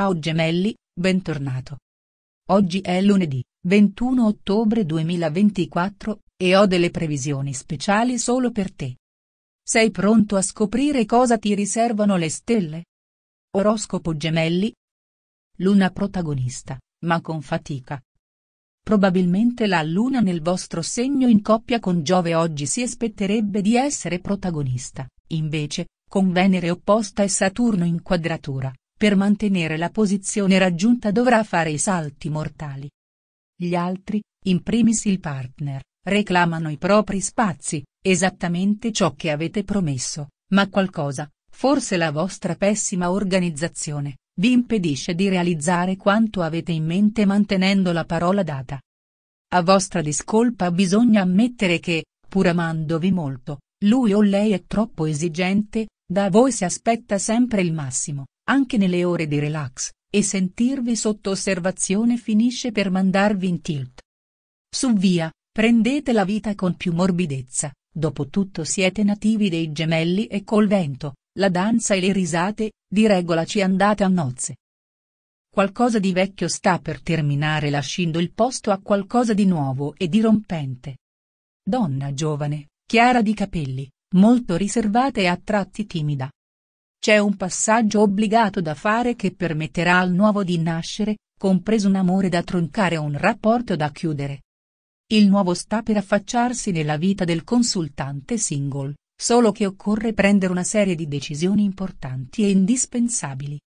Ciao gemelli, bentornato. Oggi è lunedì, 21 ottobre 2024, e ho delle previsioni speciali solo per te. Sei pronto a scoprire cosa ti riservano le stelle? Oroscopo gemelli? Luna protagonista, ma con fatica. Probabilmente la luna nel vostro segno in coppia con Giove oggi si aspetterebbe di essere protagonista, invece, con Venere opposta e Saturno in quadratura, per mantenere la posizione raggiunta dovrà fare i salti mortali. Gli altri, in primis il partner, reclamano i propri spazi, esattamente ciò che avete promesso, ma qualcosa, forse la vostra pessima organizzazione, vi impedisce di realizzare quanto avete in mente mantenendo la parola data. A vostra discolpa bisogna ammettere che, pur amandovi molto, lui o lei è troppo esigente, da voi si aspetta sempre il massimo anche nelle ore di relax, e sentirvi sotto osservazione finisce per mandarvi in tilt. Su via, prendete la vita con più morbidezza, dopotutto siete nativi dei gemelli e col vento, la danza e le risate, di regola ci andate a nozze. Qualcosa di vecchio sta per terminare lasciando il posto a qualcosa di nuovo e dirompente. Donna giovane, chiara di capelli, molto riservata e a tratti timida, c'è un passaggio obbligato da fare che permetterà al nuovo di nascere, compreso un amore da troncare o un rapporto da chiudere. Il nuovo sta per affacciarsi nella vita del consultante single, solo che occorre prendere una serie di decisioni importanti e indispensabili.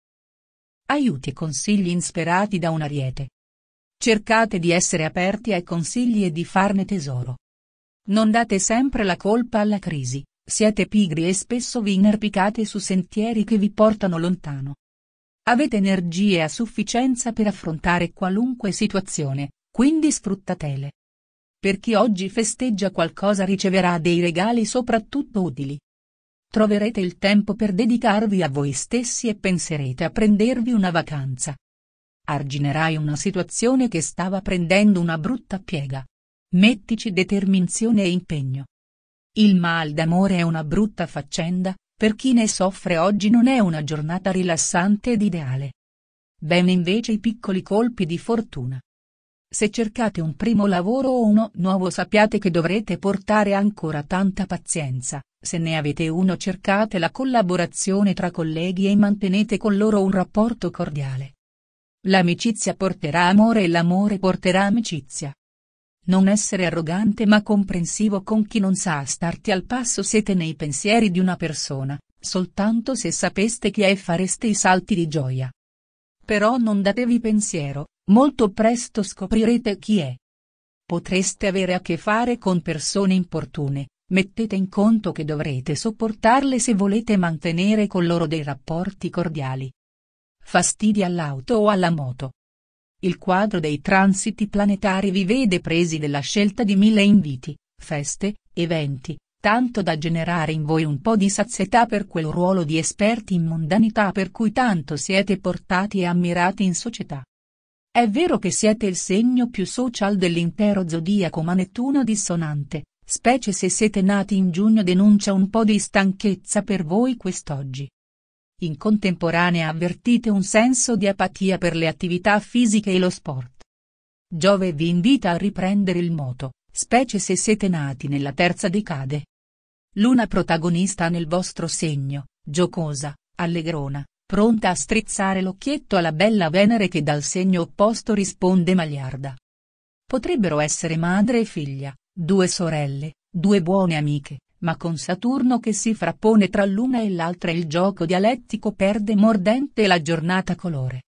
Aiuti e consigli insperati da un ariete. Cercate di essere aperti ai consigli e di farne tesoro. Non date sempre la colpa alla crisi. Siete pigri e spesso vi inerpicate su sentieri che vi portano lontano. Avete energie a sufficienza per affrontare qualunque situazione, quindi sfruttatele. Per chi oggi festeggia qualcosa riceverà dei regali soprattutto utili. Troverete il tempo per dedicarvi a voi stessi e penserete a prendervi una vacanza. Arginerai una situazione che stava prendendo una brutta piega. Mettici determinazione e impegno. Il mal d'amore è una brutta faccenda, per chi ne soffre oggi non è una giornata rilassante ed ideale. Ben invece i piccoli colpi di fortuna. Se cercate un primo lavoro o uno nuovo sappiate che dovrete portare ancora tanta pazienza, se ne avete uno cercate la collaborazione tra colleghi e mantenete con loro un rapporto cordiale. L'amicizia porterà amore e l'amore porterà amicizia. Non essere arrogante ma comprensivo con chi non sa starti al passo siete nei pensieri di una persona, soltanto se sapeste chi è fareste i salti di gioia. Però non datevi pensiero, molto presto scoprirete chi è. Potreste avere a che fare con persone importune, mettete in conto che dovrete sopportarle se volete mantenere con loro dei rapporti cordiali. Fastidi all'auto o alla moto. Il quadro dei transiti planetari vi vede presi della scelta di mille inviti, feste, eventi, tanto da generare in voi un po' di sazietà per quel ruolo di esperti in mondanità per cui tanto siete portati e ammirati in società. È vero che siete il segno più social dell'intero zodiaco ma Nettuno dissonante, specie se siete nati in giugno denuncia un po' di stanchezza per voi quest'oggi, in contemporanea avvertite un senso di apatia per le attività fisiche e lo sport. Giove vi invita a riprendere il moto, specie se siete nati nella terza decade. Luna protagonista nel vostro segno, giocosa, allegrona, pronta a strizzare l'occhietto alla bella Venere che dal segno opposto risponde magliarda. Potrebbero essere madre e figlia, due sorelle, due buone amiche, ma con Saturno che si frappone tra l'una e l'altra il gioco dialettico perde mordente la giornata colore.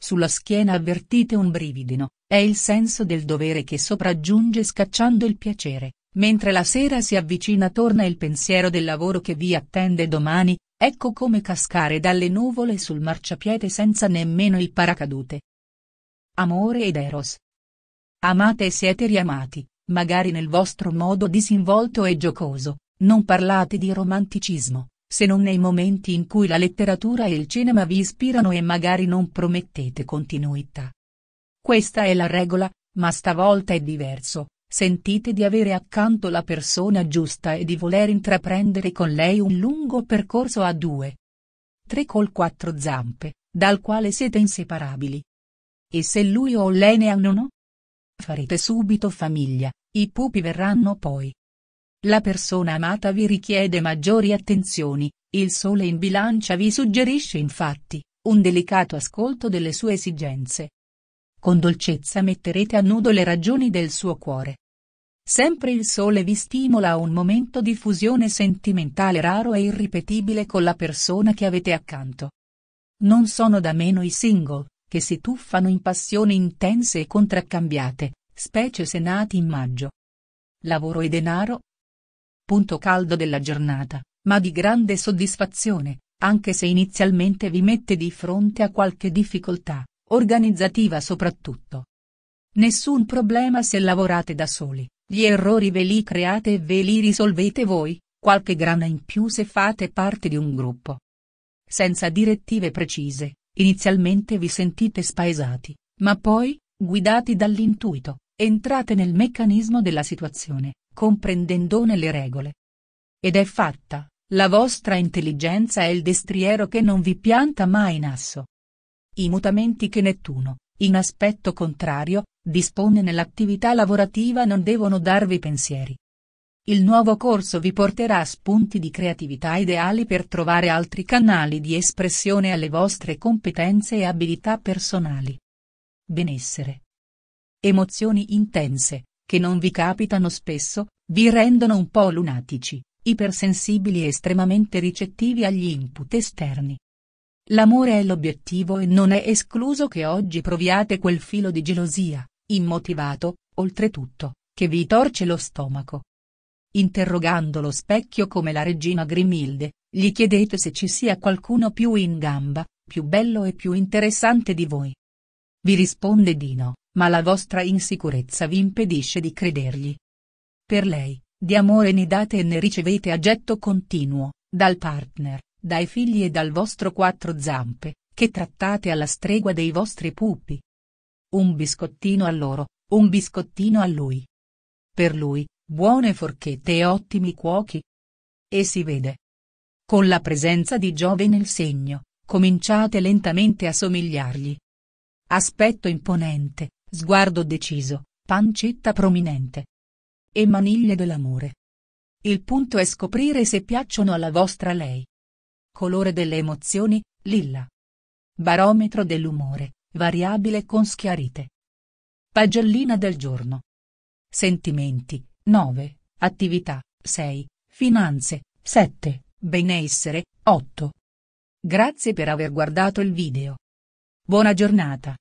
Sulla schiena avvertite un brividino, è il senso del dovere che sopraggiunge scacciando il piacere, mentre la sera si avvicina torna il pensiero del lavoro che vi attende domani, ecco come cascare dalle nuvole sul marciapiede senza nemmeno il paracadute. Amore ed Eros. Amate e siete riamati, magari nel vostro modo disinvolto e giocoso, non parlate di romanticismo, se non nei momenti in cui la letteratura e il cinema vi ispirano e magari non promettete continuità. Questa è la regola, ma stavolta è diverso, sentite di avere accanto la persona giusta e di voler intraprendere con lei un lungo percorso a due. Tre col quattro zampe, dal quale siete inseparabili. E se lui o lei ne hanno no? Farete subito famiglia, i pupi verranno poi. La persona amata vi richiede maggiori attenzioni, il sole in bilancia vi suggerisce infatti, un delicato ascolto delle sue esigenze. Con dolcezza metterete a nudo le ragioni del suo cuore. Sempre il sole vi stimola a un momento di fusione sentimentale raro e irripetibile con la persona che avete accanto. Non sono da meno i single, che si tuffano in passioni intense e contraccambiate, specie se nati in maggio. Lavoro e denaro? Punto caldo della giornata, ma di grande soddisfazione, anche se inizialmente vi mette di fronte a qualche difficoltà, organizzativa soprattutto. Nessun problema se lavorate da soli, gli errori ve li create e ve li risolvete voi, qualche grana in più se fate parte di un gruppo. Senza direttive precise, inizialmente vi sentite spaesati, ma poi, guidati dall'intuito, entrate nel meccanismo della situazione, comprendendone le regole. Ed è fatta, la vostra intelligenza è il destriero che non vi pianta mai in asso. I mutamenti che Nettuno, in aspetto contrario, dispone nell'attività lavorativa non devono darvi pensieri. Il nuovo corso vi porterà a spunti di creatività ideali per trovare altri canali di espressione alle vostre competenze e abilità personali. Benessere. Emozioni intense, che non vi capitano spesso, vi rendono un po' lunatici, ipersensibili e estremamente ricettivi agli input esterni. L'amore è l'obiettivo e non è escluso che oggi proviate quel filo di gelosia, immotivato, oltretutto, che vi torce lo stomaco. Interrogando lo specchio come la regina Grimilde, gli chiedete se ci sia qualcuno più in gamba, più bello e più interessante di voi. Vi risponde di no ma la vostra insicurezza vi impedisce di credergli. Per lei, di amore ne date e ne ricevete a getto continuo, dal partner, dai figli e dal vostro quattro zampe, che trattate alla stregua dei vostri pupi. Un biscottino a loro, un biscottino a lui. Per lui, buone forchette e ottimi cuochi. E si vede. Con la presenza di Giove nel segno, cominciate lentamente a somigliargli. Aspetto imponente, Sguardo deciso, pancetta prominente. E maniglie dell'amore. Il punto è scoprire se piacciono alla vostra lei. Colore delle emozioni, lilla. Barometro dell'umore, variabile con schiarite. Pagellina del giorno. Sentimenti, 9, attività, 6, finanze, 7, benessere, 8. Grazie per aver guardato il video. Buona giornata.